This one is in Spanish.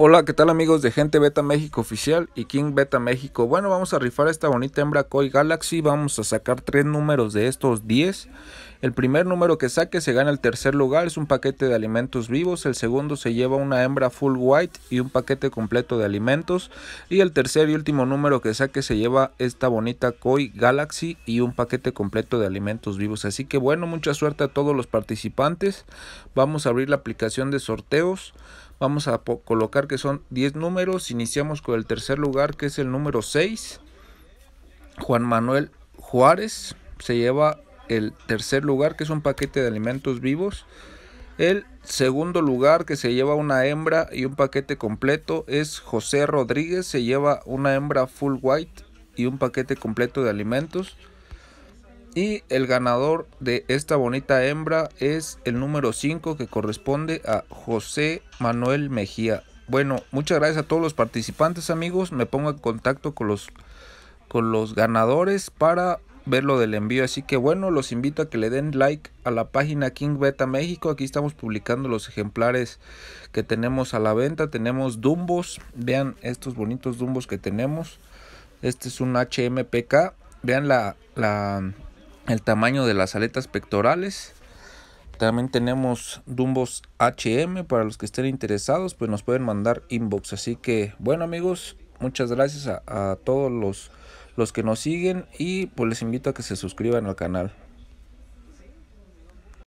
Hola, ¿qué tal amigos de Gente Beta México Oficial y King Beta México? Bueno, vamos a rifar esta bonita hembra Koi Galaxy, vamos a sacar tres números de estos 10. El primer número que saque se gana el tercer lugar, es un paquete de alimentos vivos, el segundo se lleva una hembra full white y un paquete completo de alimentos y el tercer y último número que saque se lleva esta bonita Koi Galaxy y un paquete completo de alimentos vivos. Así que bueno, mucha suerte a todos los participantes. Vamos a abrir la aplicación de sorteos. Vamos a colocar que son 10 números. Iniciamos con el tercer lugar que es el número 6. Juan Manuel Juárez se lleva el tercer lugar que es un paquete de alimentos vivos. El segundo lugar que se lleva una hembra y un paquete completo es José Rodríguez. Se lleva una hembra full white y un paquete completo de alimentos. Y el ganador de esta bonita hembra es el número 5 que corresponde a José Manuel Mejía. Bueno, muchas gracias a todos los participantes amigos. Me pongo en contacto con los, con los ganadores para ver lo del envío. Así que bueno, los invito a que le den like a la página King Beta México. Aquí estamos publicando los ejemplares que tenemos a la venta. Tenemos dumbos. Vean estos bonitos dumbos que tenemos. Este es un HMPK. Vean la, la el tamaño de las aletas pectorales. También tenemos dumbos HM para los que estén interesados, pues nos pueden mandar inbox. Así que bueno amigos, muchas gracias a, todos los, los que nos siguen y pues les invito a que se suscriban al canal.